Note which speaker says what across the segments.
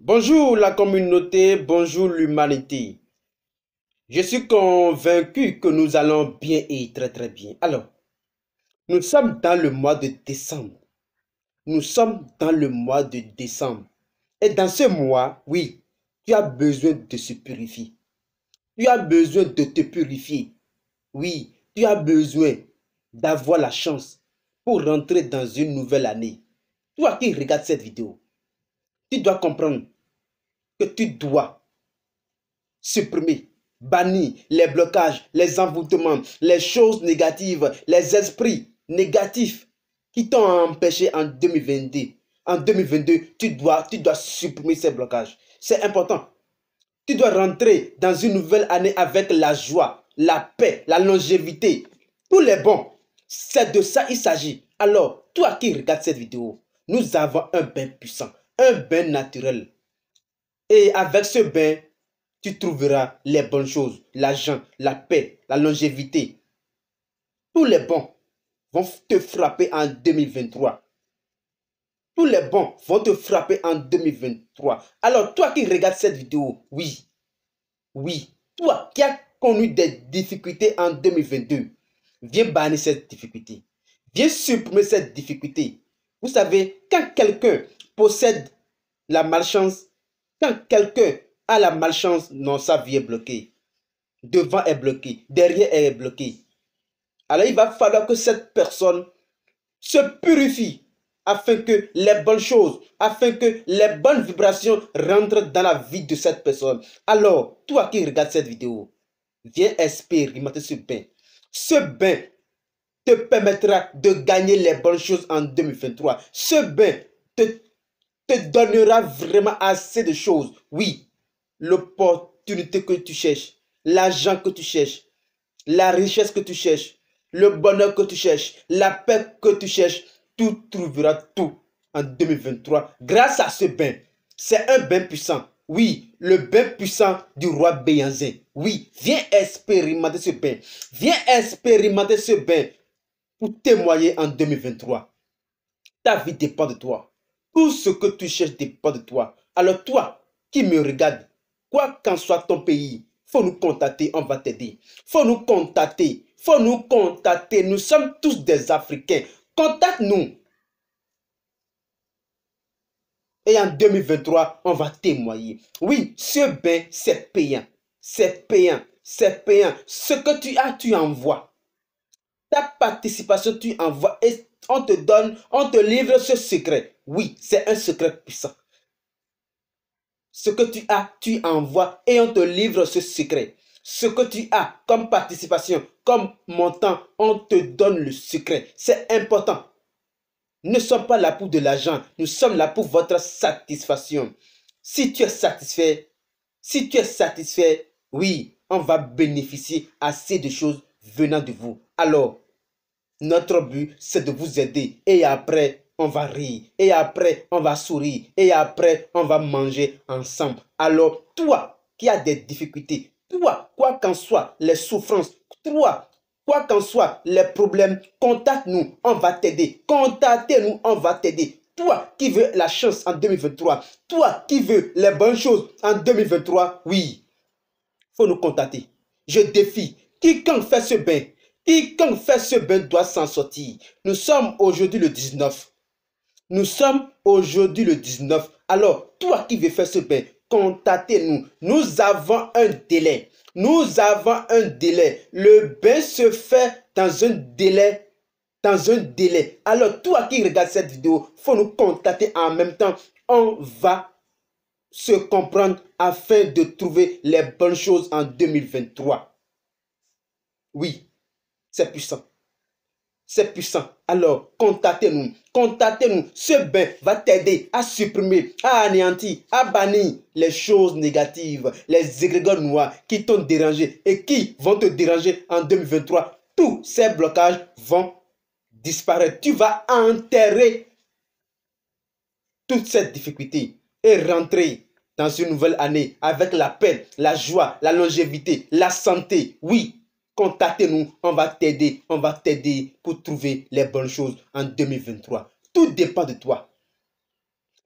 Speaker 1: Bonjour la communauté, bonjour l'humanité. Je suis convaincu que nous allons bien et très très bien. Alors, nous sommes dans le mois de décembre. Nous sommes dans le mois de décembre. Et dans ce mois, oui, tu as besoin de se purifier. Tu as besoin de te purifier. Oui, tu as besoin d'avoir la chance pour rentrer dans une nouvelle année. Toi qui regardes cette vidéo, tu dois comprendre que tu dois supprimer, bannir les blocages, les envoûtements, les choses négatives, les esprits négatifs qui t'ont empêché en 2022. En 2022, tu dois, tu dois supprimer ces blocages. C'est important. Tu dois rentrer dans une nouvelle année avec la joie, la paix, la longévité. Tous les bons, c'est de ça il s'agit. Alors, toi qui regardes cette vidéo, nous avons un bain puissant un bain naturel. Et avec ce bain, tu trouveras les bonnes choses, l'argent, la paix, la longévité. Tous les bons vont te frapper en 2023. Tous les bons vont te frapper en 2023. Alors toi qui regardes cette vidéo, oui, oui, toi qui as connu des difficultés en 2022, viens bannir cette difficulté. Viens supprimer cette difficulté. Vous savez, quand quelqu'un possède la malchance, quand quelqu'un a la malchance, non, sa vie est bloquée. Devant est bloqué, derrière est bloqué. Alors il va falloir que cette personne se purifie afin que les bonnes choses, afin que les bonnes vibrations rentrent dans la vie de cette personne. Alors, toi qui regardes cette vidéo, viens expérimenter ce bain. Ce bain te permettra de gagner les bonnes choses en 2023. Ce bain te te donnera vraiment assez de choses. Oui, l'opportunité que tu cherches, l'argent que tu cherches, la richesse que tu cherches, le bonheur que tu cherches, la paix que tu cherches, tu trouveras tout en 2023 grâce à ce bain. C'est un bain puissant. Oui, le bain puissant du roi beyanzé Oui, viens expérimenter ce bain. Viens expérimenter ce bain pour témoigner en 2023. Ta vie dépend de toi. Tout ce que tu cherches dépend de toi. Alors toi, qui me regarde, quoi qu'en soit ton pays, faut nous contacter, on va t'aider. Faut nous contacter, faut nous contacter. Nous sommes tous des Africains. Contacte-nous. Et en 2023, on va témoigner. Oui, ce bain, c'est payant. C'est payant. C'est payant. Ce que tu as, tu envoies. Ta participation, tu envoies et on te donne, on te livre ce secret. Oui, c'est un secret puissant. Ce que tu as, tu envoies et on te livre ce secret. Ce que tu as comme participation, comme montant, on te donne le secret. C'est important. Nous ne sommes pas là pour de l'argent, nous sommes là pour votre satisfaction. Si tu es satisfait, si tu es satisfait, oui, on va bénéficier assez de choses venant de vous. Alors, notre but, c'est de vous aider. Et après, on va rire. Et après, on va sourire. Et après, on va manger ensemble. Alors, toi qui as des difficultés, toi, quoi qu'en soit les souffrances, toi, quoi qu'en soit les problèmes, contacte-nous, on va t'aider. Contactez-nous, on va t'aider. Toi qui veux la chance en 2023, toi qui veux les bonnes choses en 2023, oui, faut nous contacter. Je défie quiconque fait ce bain Quiconque fait ce bain doit s'en sortir. Nous sommes aujourd'hui le 19. Nous sommes aujourd'hui le 19. Alors, toi qui veux faire ce bain, contactez-nous. Nous avons un délai. Nous avons un délai. Le bain se fait dans un délai dans un délai. Alors, toi qui regarde cette vidéo, faut nous contacter en même temps. On va se comprendre afin de trouver les bonnes choses en 2023. Oui, c'est puissant. C'est puissant. Alors, contactez-nous. Contactez-nous. Ce bain va t'aider à supprimer, à anéantir, à bannir les choses négatives, les égrégores noirs qui t'ont dérangé et qui vont te déranger en 2023. Tous ces blocages vont disparaître. Tu vas enterrer toutes ces difficultés et rentrer dans une nouvelle année avec la paix, la joie, la longévité, la santé. Oui, Contactez-nous, on va t'aider, on va t'aider pour trouver les bonnes choses en 2023. Tout dépend de toi.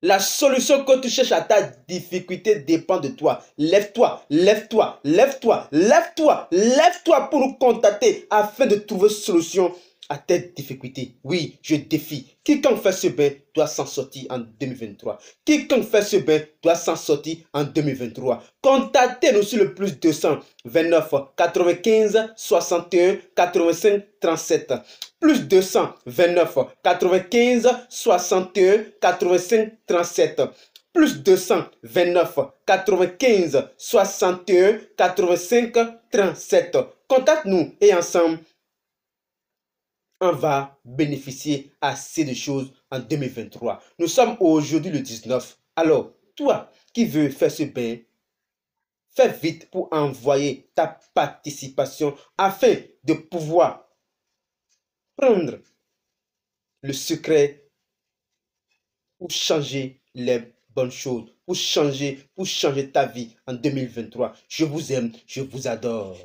Speaker 1: La solution que tu cherches à ta difficulté dépend de toi. Lève-toi, lève-toi, lève-toi, lève-toi, lève-toi pour nous contacter afin de trouver solution à telle difficulté. Oui, je défie. Quiconque fait ce bain doit s'en sortir en 2023. Quiconque fait ce bain doit s'en sortir en 2023. Contactez-nous sur le plus 229 95 61 85 37. Plus 229 95 61 85 37 plus 229 95 61 85 37. Contacte-nous et ensemble, on va bénéficier assez de choses en 2023. Nous sommes aujourd'hui le 19. Alors, toi qui veux faire ce bain, fais vite pour envoyer ta participation afin de pouvoir prendre le secret pour changer les bonnes choses, pour changer, pour changer ta vie en 2023. Je vous aime, je vous adore.